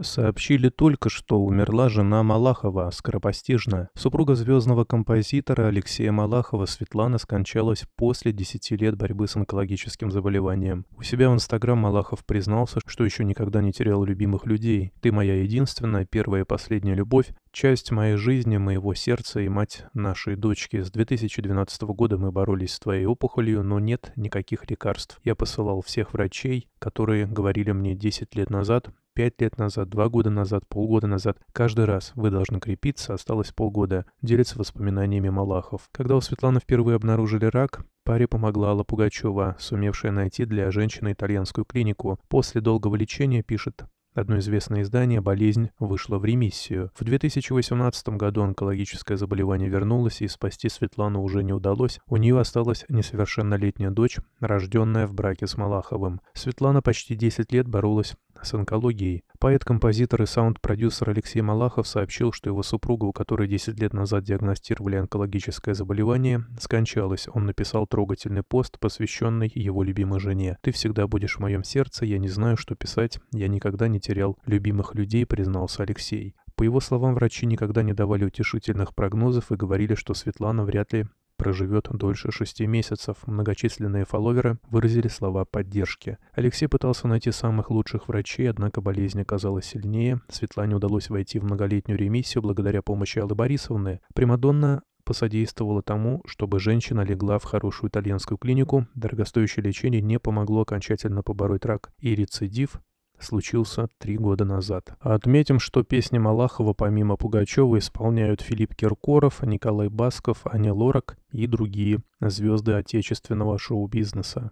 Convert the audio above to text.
Сообщили только, что умерла жена Малахова, Скоропостижная Супруга звездного композитора Алексея Малахова Светлана скончалась после 10 лет борьбы с онкологическим заболеванием. У себя в Инстаграм Малахов признался, что еще никогда не терял любимых людей. «Ты моя единственная, первая и последняя любовь, часть моей жизни, моего сердца и мать нашей дочки. С 2012 года мы боролись с твоей опухолью, но нет никаких лекарств. Я посылал всех врачей, которые говорили мне 10 лет назад, 5 лет назад, 2 года назад, полгода назад. Каждый раз вы должны крепиться, осталось полгода, делится воспоминаниями Малахов. Когда у Светланы впервые обнаружили рак, паре помогла Алла Пугачева, сумевшая найти для женщины итальянскую клинику. После долгого лечения, пишет Одно известное издание «Болезнь» вышло в ремиссию. В 2018 году онкологическое заболевание вернулось, и спасти Светлану уже не удалось. У нее осталась несовершеннолетняя дочь, рожденная в браке с Малаховым. Светлана почти 10 лет боролась с онкологией, поэт-композитор и саунд-продюсер Алексей Малахов сообщил, что его супруга, у которой 10 лет назад диагностировали онкологическое заболевание, скончалась. Он написал трогательный пост, посвященный его любимой жене. «Ты всегда будешь в моем сердце, я не знаю, что писать, я никогда не терял любимых людей», признался Алексей. По его словам, врачи никогда не давали утешительных прогнозов и говорили, что Светлана вряд ли который живет дольше шести месяцев. Многочисленные фолловеры выразили слова поддержки. Алексей пытался найти самых лучших врачей, однако болезнь оказалась сильнее. Светлане удалось войти в многолетнюю ремиссию благодаря помощи Аллы Борисовны. Примадонна посодействовала тому, чтобы женщина легла в хорошую итальянскую клинику, дорогостоящее лечение не помогло окончательно побороть рак и рецидив, случился три года назад. Отметим, что песни Малахова помимо Пугачева исполняют Филипп Киркоров, Николай Басков, Аня Лорак и другие звезды отечественного шоу-бизнеса.